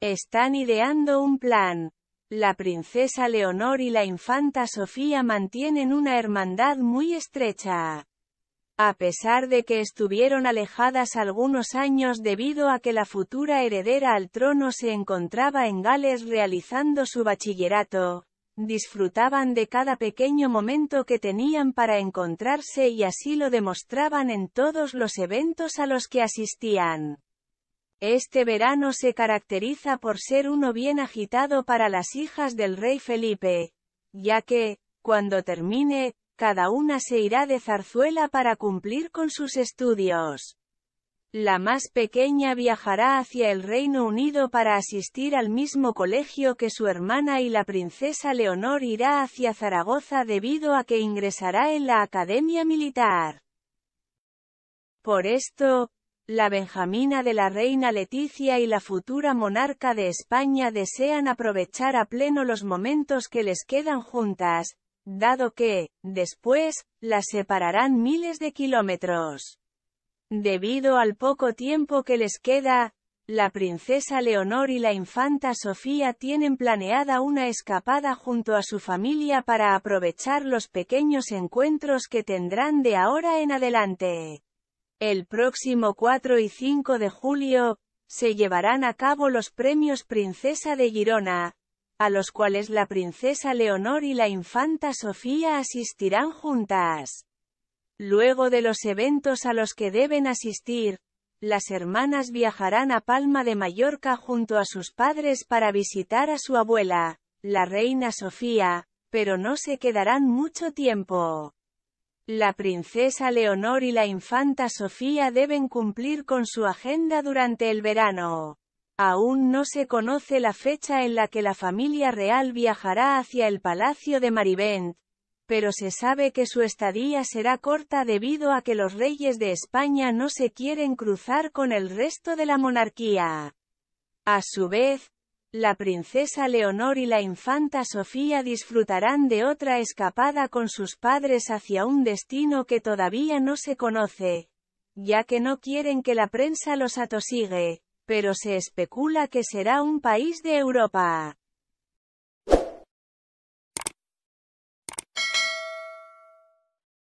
Están ideando un plan. La princesa Leonor y la infanta Sofía mantienen una hermandad muy estrecha. A pesar de que estuvieron alejadas algunos años debido a que la futura heredera al trono se encontraba en Gales realizando su bachillerato, disfrutaban de cada pequeño momento que tenían para encontrarse y así lo demostraban en todos los eventos a los que asistían. Este verano se caracteriza por ser uno bien agitado para las hijas del rey Felipe, ya que, cuando termine, cada una se irá de zarzuela para cumplir con sus estudios. La más pequeña viajará hacia el Reino Unido para asistir al mismo colegio que su hermana y la princesa Leonor irá hacia Zaragoza debido a que ingresará en la Academia Militar. Por esto, la Benjamina de la reina Leticia y la futura monarca de España desean aprovechar a pleno los momentos que les quedan juntas, dado que, después, las separarán miles de kilómetros. Debido al poco tiempo que les queda, la princesa Leonor y la infanta Sofía tienen planeada una escapada junto a su familia para aprovechar los pequeños encuentros que tendrán de ahora en adelante. El próximo 4 y 5 de julio, se llevarán a cabo los premios Princesa de Girona, a los cuales la princesa Leonor y la infanta Sofía asistirán juntas. Luego de los eventos a los que deben asistir, las hermanas viajarán a Palma de Mallorca junto a sus padres para visitar a su abuela, la reina Sofía, pero no se quedarán mucho tiempo. La princesa Leonor y la infanta Sofía deben cumplir con su agenda durante el verano. Aún no se conoce la fecha en la que la familia real viajará hacia el palacio de Marivent, pero se sabe que su estadía será corta debido a que los reyes de España no se quieren cruzar con el resto de la monarquía. A su vez, la princesa Leonor y la infanta Sofía disfrutarán de otra escapada con sus padres hacia un destino que todavía no se conoce, ya que no quieren que la prensa los atosigue, pero se especula que será un país de Europa.